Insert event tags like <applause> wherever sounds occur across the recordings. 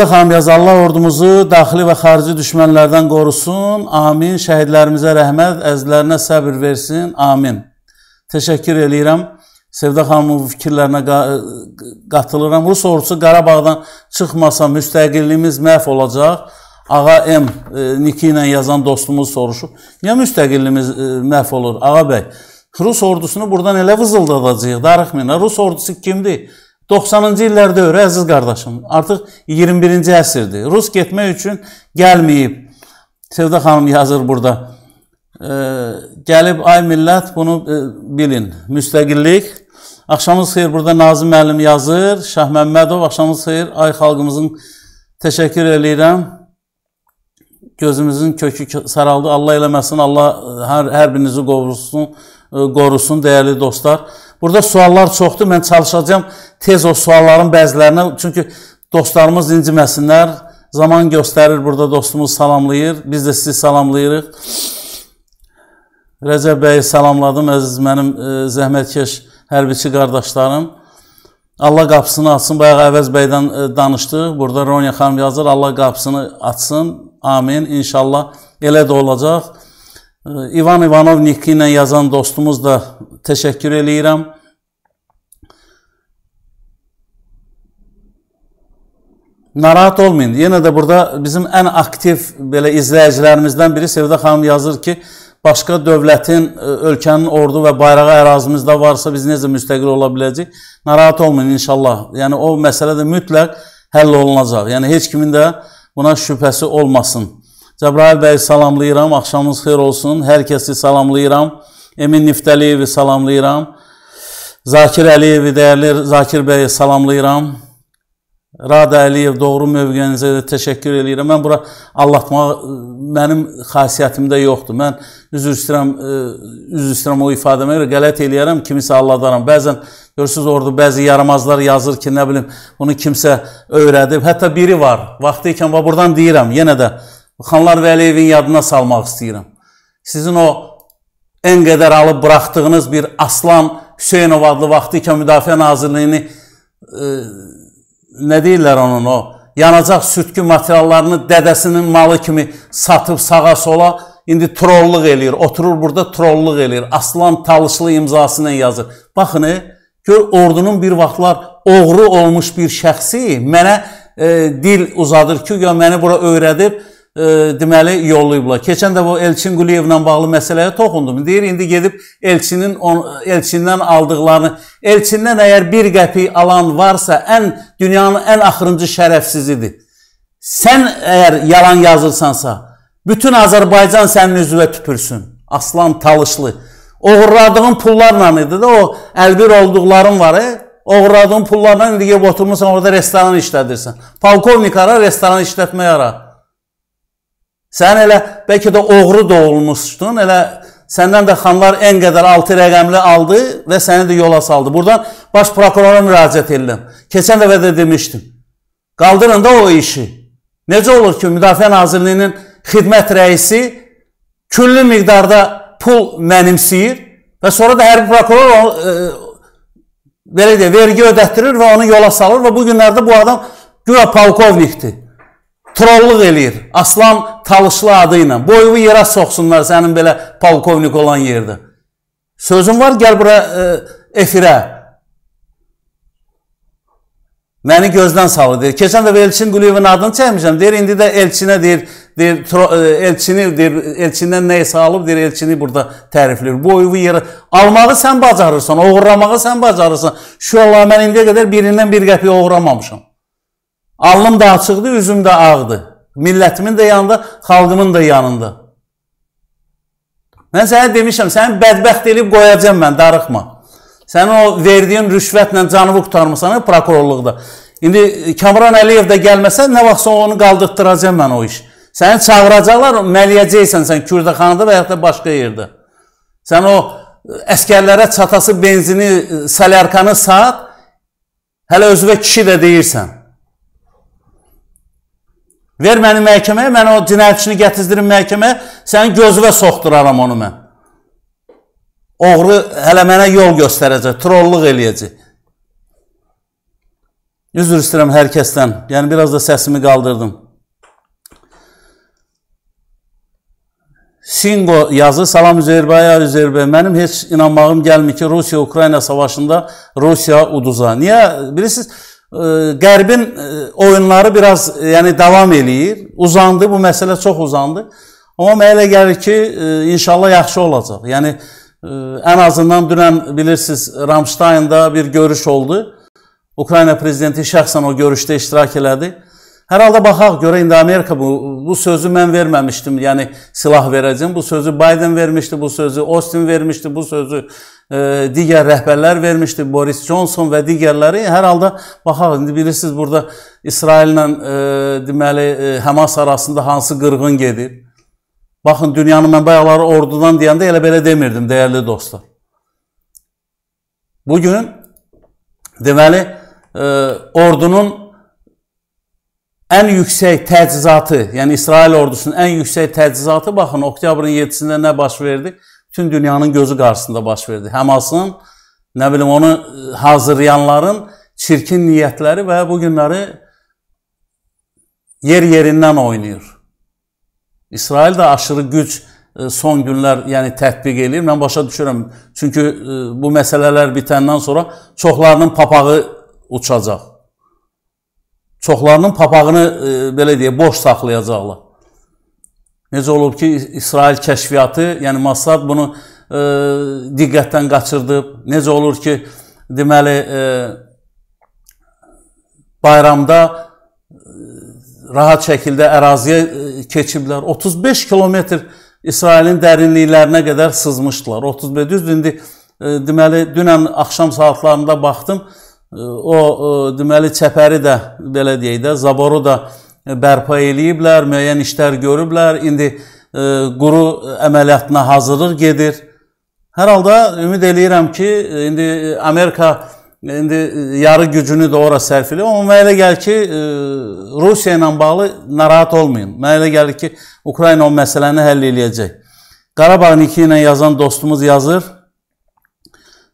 Asidə xanım yaz Allah ordumuzu daxili və xarici düşmənlərdən qorusun. Amin. Şəhidlərimizə rəhmət, əzizlərinə səbir versin. Amin. Təşəkkür eləyirəm. Sevda xanımın fikirlərinə qatılıram. Rus ordusu Qarabağdan çıxmasa müstəqilliyimiz məhv olacaq. Ağa M e, niki ilə yazan dostumuz soruşub. Niyə müstəqilliyimiz e, məhv olur, ağa bəy? Rus ordusunu buradan elə vızıldadacağıq, darıxmayın. Rus ordusu kimdir? 90-cı illərdə öyrə, əziz qardaşım, artıq 21-ci əsrdir. Rus getmək üçün gəlməyib. Sevda xanım yazır burada. E, gəlib, ay millət, bunu e, bilin. Müstəqillik. Axşamınız xeyir, burada Nazım müəllim yazır. Şah Məmmədov, axşamınız xeyir, ay xalqımızın təşəkkür eləyirəm. Gözümüzün kökü saraldı, Allah eləməsin, Allah e, hər, hər birinizi qorusun, e, qorusun, dəyərli dostlar. Burada suallar çoxdur. Mən çalışacağam tez o sualların bəzilərinə. Çünki dostlarımız inciməsinlər. Zaman göstərir burada dostumuz salamlayır. Biz də sizi salamlayırıq. Rəcəb bəyi salamladım əziz mənim e, zəhmətkeş hərbiçi qardaşlarım. Allah qapısını açsın. Bayaq Əvəz bəydən e, danışdıq. Burada Ronya xanım yazır. Allah qapısını açsın. Amin. İnşallah elə də olacaq. İvan İvanov Nikki ilə yazan dostumuz da təşəkkür eləyirəm. Narahat olmayın. Yenə də burada bizim ən aktiv belə izləyicilərimizdən biri Sevda xanım yazır ki, başqa dövlətin, e, ölkənin ordu və bayrağı ərazimizdə varsa biz necə müstəqil ola biləcəyik? Narahat olmayın inşallah. Yəni o məsələ də mütləq həll olunacaq. Yəni heç kimin də buna şübhəsi olmasın. Cəbrail bəy salamlayıram, axşamınız xeyir olsun. Hər kəsi salamlayıram. Emin Niftəliyevi salamlayıram. Zakir Əliyevi, dəyərli Zakir bəyi salamlayıram. Rada Əliyev, doğru mövqeyinizə də təşəkkür edirəm. Mən bura allatmaq mənim xasiyyətimdə yoxdur. Mən üzr istəyirəm, e, üzr istəyirəm o ifadəmə görə qələt eləyərəm, kimisə alladaram. Bəzən Görürsünüz orada bəzi yaramazlar yazır ki, nə bilim, bunu kimsə öyrədib. Hətta biri var. Vaxtı ikən va buradan deyirəm, yenə də Xanlar Vəliyevin yadına salmaq istəyirəm. Sizin o ən qədər alıb buraxdığınız bir Aslan Hüseynov adlı vaxtı ki, Müdafiə Nazirliyini e, nə deyirlər onun o, yanacaq sütkü materiallarını dədəsinin malı kimi satıb sağa sola, indi trolluq eləyir, oturur burada trolluq eləyir, Aslan Talışlı imzası ilə yazır. Baxın, e, gör ordunun bir vaxtlar oğru olmuş bir şəxsi mənə e, dil uzadır ki, gör məni bura öyrədib, e, deməli yollayıblar. Keçən dəfə o Elçin Quliyevlə bağlı məsələyə toxundum. Deyir indi gedib Elçinin on, Elçindən aldıqlarını, Elçindən əgər 1 qəpik alan varsa, ən dünyanın ən axırıncı şərəfsizidir. Sən əgər yalan yazırsansa, bütün Azərbaycan sənin üzvə tüpürsün. Aslan Talışlı. Oğurladığın pullarla idi də o əlbir olduqların var. E? Oğurladığın pullarla indi gəlib oturmusan orada restoran işlədirsən. Polkovnikara restoran işlətməyə ara. Sən elə bəlkə də oğru doğulmuşdun, elə səndən də xanlar ən qədər 6 rəqəmli aldı və səni də yola saldı. Buradan baş prokurora müraciət edirəm. Keçən dəfə də demişdim. Qaldırın da o işi. Necə olur ki, Müdafiə Nazirliyinin xidmət rəisi küllü miqdarda pul mənimsəyir və sonra da hərbi prokuror onu, e, belə deyək, vergi ödətdirir və onu yola salır və bu günlərdə bu adam güya polkovnikdir trolluq eləyir. Aslan Talışlı adı ilə. Boyuvu yerə soxsunlar sənin belə polkovnik olan yerdə. Sözün var, gəl bura e, efirə. Məni gözdən salır deyir. Keçən də Elçin Quliyevin adını çəkmişəm. Deyir indi də Elçinə deyir, deyir tro, e, Elçini deyir, Elçindən nəyisə alıb deyir, Elçini burada tərifləyir. Boyuvu yerə almağı sən bacarırsan, oğurlamağı sən bacarırsan. Şu Allah mən indiyə qədər birindən bir qəpik oğurlamamışam. Alnım da açıqdır, üzüm də ağdır. Millətimin də yanında, xalqımın da yanında. Mən sənə demişəm, səni bədbəxt elib qoyacam mən, darıxma. Sən o verdiyin rüşvətlə canını qurtarmısan e, prokurorluqda. İndi Kamran Əliyev də gəlməsə, nə vaxtsa onu qaldırtdıracam mən o iş. Səni çağıracaqlar, məliyəcəksən sən Kürdəxanada və ya da başqa yerdə. Sən o e, əskərlərə çatası benzini, e, sələrkanı sat, hələ özünə kişi də deyirsən. Ver məni məhkəməyə, mən o cinayətçini gətizdirim məhkəməyə, sənin gözünə soxduraram onu mən. Oğru hələ mənə yol göstərəcək, trolluq eləyəcək. Üzr istəyirəm hər kəsdən. Yəni biraz da səsimi qaldırdım. Singo yazı, salam Üzeyrbaya, Üzeyrbay, mənim heç inanmağım gəlmir ki, Rusiya-Ukrayna savaşında Rusiya uduza. Niyə? Bilirsiniz, Qərbin e, oyunları biraz e, yəni davam eləyir. Uzandı, bu məsələ çox uzandı. Amma mənə elə gəlir ki, e, inşallah yaxşı olacaq. Yəni ən azından dünən bilirsiniz Ramştaynda bir görüş oldu. Ukrayna prezidenti şəxsən o görüşdə iştirak elədi. Hər halda baxaq görə indi Amerika bu, bu sözü mən verməmişdim. Yəni silah verəcəm. Bu sözü Biden vermişdi, bu sözü Austin vermişdi, bu sözü e, digər rəhbərlər vermişdi, Boris Johnson və digərləri. Hər halda baxaq indi bilirsiniz burada İsraillə e, deməli e, Həmas arasında hansı qırğın gedir. Baxın dünyanı mən bayaqları ordudan deyəndə elə belə demirdim dəyərli dostlar. Bu gün deməli e, ordunun ən yüksək təchizatı, yəni İsrail ordusunun ən yüksək təchizatı baxın oktyabrın 7-sində nə baş verdi? Bütün dünyanın gözü qarşısında baş verdi. Həmasın, nə bilim onu e, hazırlayanların çirkin niyyətləri və bu günləri yer yerindən oynayır. İsrail də aşırı güc e, son günlər yəni tətbiq eləyir. Mən başa düşürəm. Çünki e, bu məsələlər bitəndən sonra çoxlarının papağı uçacaq çoxlarının papağını e, belə deyə boş saxlayacaqlar. Necə olub ki, İsrail kəşfiyyatı, yəni Mossad bunu e, diqqətdən qaçırdı. Necə olur ki, deməli e, bayramda e, rahat şəkildə əraziyə e, keçiblər. 35 kilometr İsrailin dərinliklərinə qədər sızmışdılar. 35 düzdür indi e, deməli dünən axşam saatlarında baxdım. E, o e, deməli çəpəri də belə deyək də, zaboru da e, bərpa eləyiblər, müəyyən işlər görüblər. İndi e, quru əməliyyatına hazırlıq gedir. Hər halda ümid eləyirəm ki, indi Amerika indi yarı gücünü də ora sərf eləyir. Amma mənə elə gəlir ki, Rusiya ilə bağlı narahat olmayın. Mənə elə gəlir ki, Ukrayna o məsələni həll eləyəcək. Qarabağ Niki ilə yazan dostumuz yazır.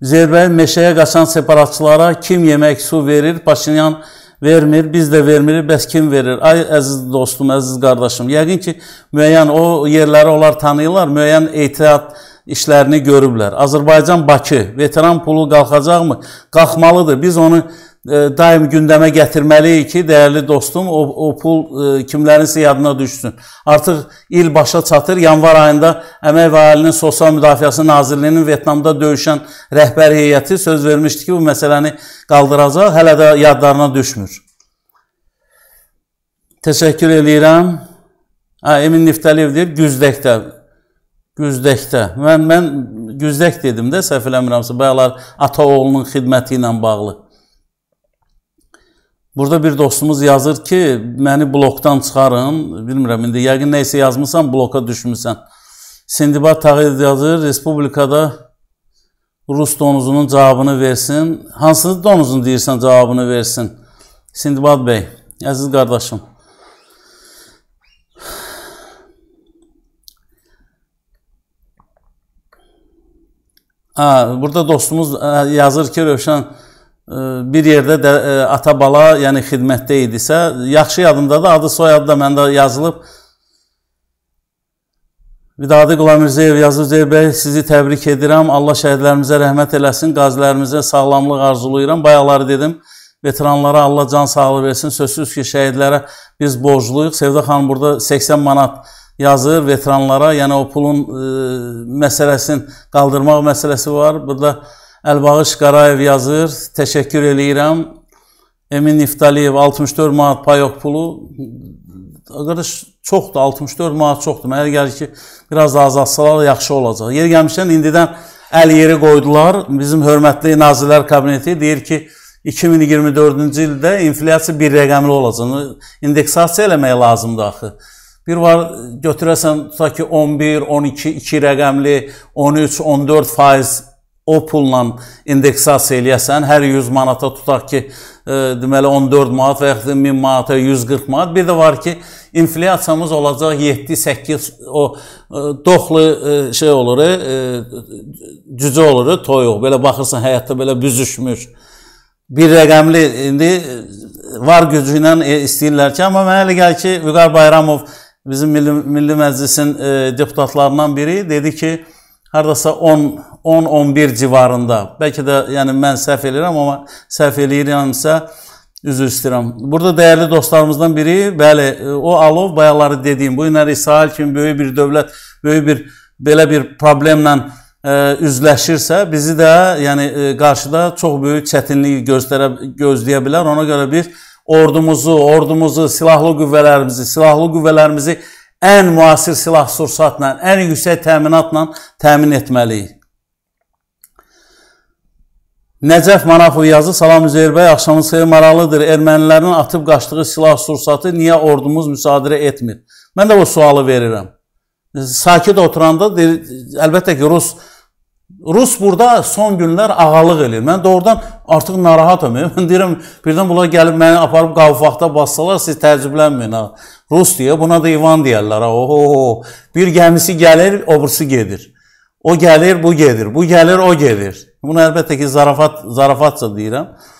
Zerbəyin meşəyə qaçan separatçılara kim yemək, su verir, Paşinyan vermir, biz də vermirik, bəs kim verir? Ay əziz dostum, əziz qardaşım, yəqin ki, müəyyən o yerləri onlar tanıyırlar, müəyyən ehtiyat işlərini görüblər. Azərbaycan Bakı veteran pulu qalxacaqmı? Qalxmalıdır. Biz onu E, daim gündəmə gətirməliyik ki, dəyərli dostum, o, o pul e, kimlərinsə yadına düşsün. Artıq il başa çatır. Yanvar ayında Əmək və Əhalinin Sosial Müdafiəsi Nazirliyinin Vyetnamda döyüşən rəhbər heyəti söz vermişdi ki, bu məsələni qaldıracaq. Hələ də yadlarına düşmür. Təşəkkür edirəm. Hə, Emin Niftəliyev deyir, Güzdəkdə Güzdəkdə. Mən mən Güzdək dedim də, səhv eləmirəmsə, bayaqlar ata oğlunun xidməti ilə bağlı. Burada bir dostumuz yazır ki, məni blokdan çıxarın, bilmirəm, indi yəqin nə isə yazmısan, bloka düşmüsən. Sindibad Tağıyev yazır, Respublikada Rus donuzunun cavabını versin. Hansı donuzun deyirsən cavabını versin? Sindibad bəy, əziz qardaşım. Ha, burada dostumuz yazır ki, Rövşən, bir yerdə də, ə, e, ata bala, yəni xidmətdə idisə, yaxşı yadımda da adı soyadı da məndə yazılıb. Vidadi Qulamirziyev yazır, deyir, bəy, sizi təbrik edirəm, Allah şəhidlərimizə rəhmət eləsin, qazilərimizə sağlamlıq arzulayıram. Bayaqları dedim, veteranlara Allah can sağlığı versin. Sözsüz ki, şəhidlərə biz borcluyuq. Sevda xanım burada 80 manat yazır veteranlara, yəni o pulun ə, e, məsələsini qaldırmaq məsələsi var. Burada Əlbağış Qarayev yazır, təşəkkür eləyirəm. Emin Niftaliyev 64 manat payok pulu. Qardaş çoxdur, 64 manat çoxdur. Mənə gəlir ki, biraz da azaltsalar yaxşı olacaq. Yer gəlmişdən indidən əl yeri qoydular. Bizim hörmətli Nazirlər Kabineti deyir ki, 2024-cü ildə inflyasiya bir rəqəmli olacaq. İndeksasiya eləmək lazımdır axı. Bir var götürəsən tutaq ki 11, 12, 2 rəqəmli, 13, 14 faiz o pulla indeksasiya eləyəsən, hər 100 manata tutaq ki, e, deməli 14 manat və yaxud 1000 manata 140 manat. Bir də var ki, inflyasiyamız olacaq 7-8 o e, doxlu e, şey olur, e, cücə olur, toyuq. Belə baxırsan həyatda belə büzüşmüş. Bir rəqəmli indi var gücü ilə e, istəyirlər ki, amma mənə elə gəlir ki, Vüqar Bayramov bizim Milli, Milli Məclisin e, deputatlarından biri dedi ki, hardasa 10 10-11 civarında. Bəlkə də yəni mən səhv eləyirəm, amma səhv eləyirəmsə üzr istəyirəm. Burada dəyərli dostlarımızdan biri, bəli, o Alov bayaqları dediyim, bu günlər İsrail kimi böyük bir dövlət, böyük bir belə bir problemlə ə, e, üzləşirsə, bizi də yəni ə, e, qarşıda çox böyük çətinlik göstərə gözləyə bilər. Ona görə biz ordumuzu, ordumuzu, silahlı qüvvələrimizi, silahlı qüvvələrimizi ən müasir silah sursatla, ən yüksək təminatla təmin etməliyik. Nəcəf Marafov yazı, salam Üzeyir bəy, axşamın xeyir maraqlıdır. Ermənilərin atıb qaçdığı silah sursatı niyə ordumuz müsadirə etmir? Mən də o sualı verirəm. Sakit oturanda deyir, əlbəttə ki, Rus Rus burada son günlər ağalıq eləyir. Mən doğrudan artıq narahatam. <laughs> Mən deyirəm, birdən bunlar gəlib məni aparıb qavfaqda bassalar, siz təəccüblənməyin ha. Rus deyə, buna da İvan deyirlər ha. Oho, bir gəmisi gəlir, obursu gedir. O gəlir, bu gedir. Bu gəlir, o gedir. Bunu əlbəttə ki, zarafat zarafatca deyirəm.